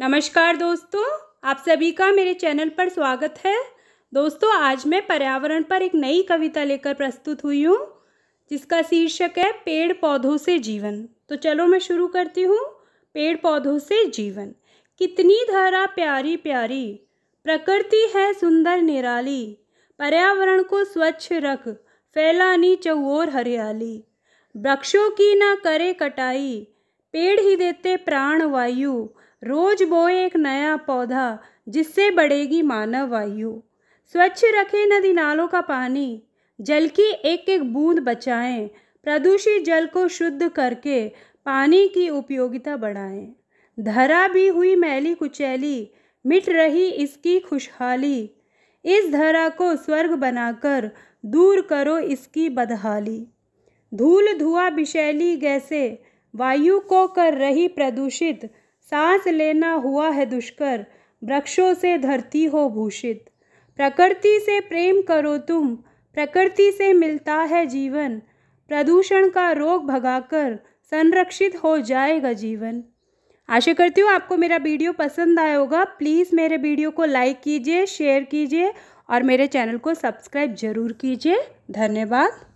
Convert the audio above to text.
नमस्कार दोस्तों आप सभी का मेरे चैनल पर स्वागत है दोस्तों आज मैं पर्यावरण पर एक नई कविता लेकर प्रस्तुत हुई हूँ जिसका शीर्षक है पेड़ पौधों से जीवन तो चलो मैं शुरू करती हूँ पेड़ पौधों से जीवन कितनी धारा प्यारी प्यारी प्रकृति है सुंदर निराली पर्यावरण को स्वच्छ रख फैलानी चौर हरियाली वृक्षों की ना करे कटाई पेड़ ही देते प्राण वायु रोज बोए एक नया पौधा जिससे बढ़ेगी मानव वायु स्वच्छ रखें नदी नालों का पानी जल की एक एक बूंद बचाएं प्रदूषित जल को शुद्ध करके पानी की उपयोगिता बढ़ाएं धरा भी हुई मैली कुचैली मिट रही इसकी खुशहाली इस धरा को स्वर्ग बनाकर दूर करो इसकी बदहाली धूल धुआं बिशैली गैसे वायु को कर रही प्रदूषित सांस लेना हुआ है दुष्कर वृक्षों से धरती हो भूषित प्रकृति से प्रेम करो तुम प्रकृति से मिलता है जीवन प्रदूषण का रोग भगाकर संरक्षित हो जाएगा जीवन आशा करती हूँ आपको मेरा वीडियो पसंद आया होगा प्लीज़ मेरे वीडियो को लाइक कीजिए शेयर कीजिए और मेरे चैनल को सब्सक्राइब ज़रूर कीजिए धन्यवाद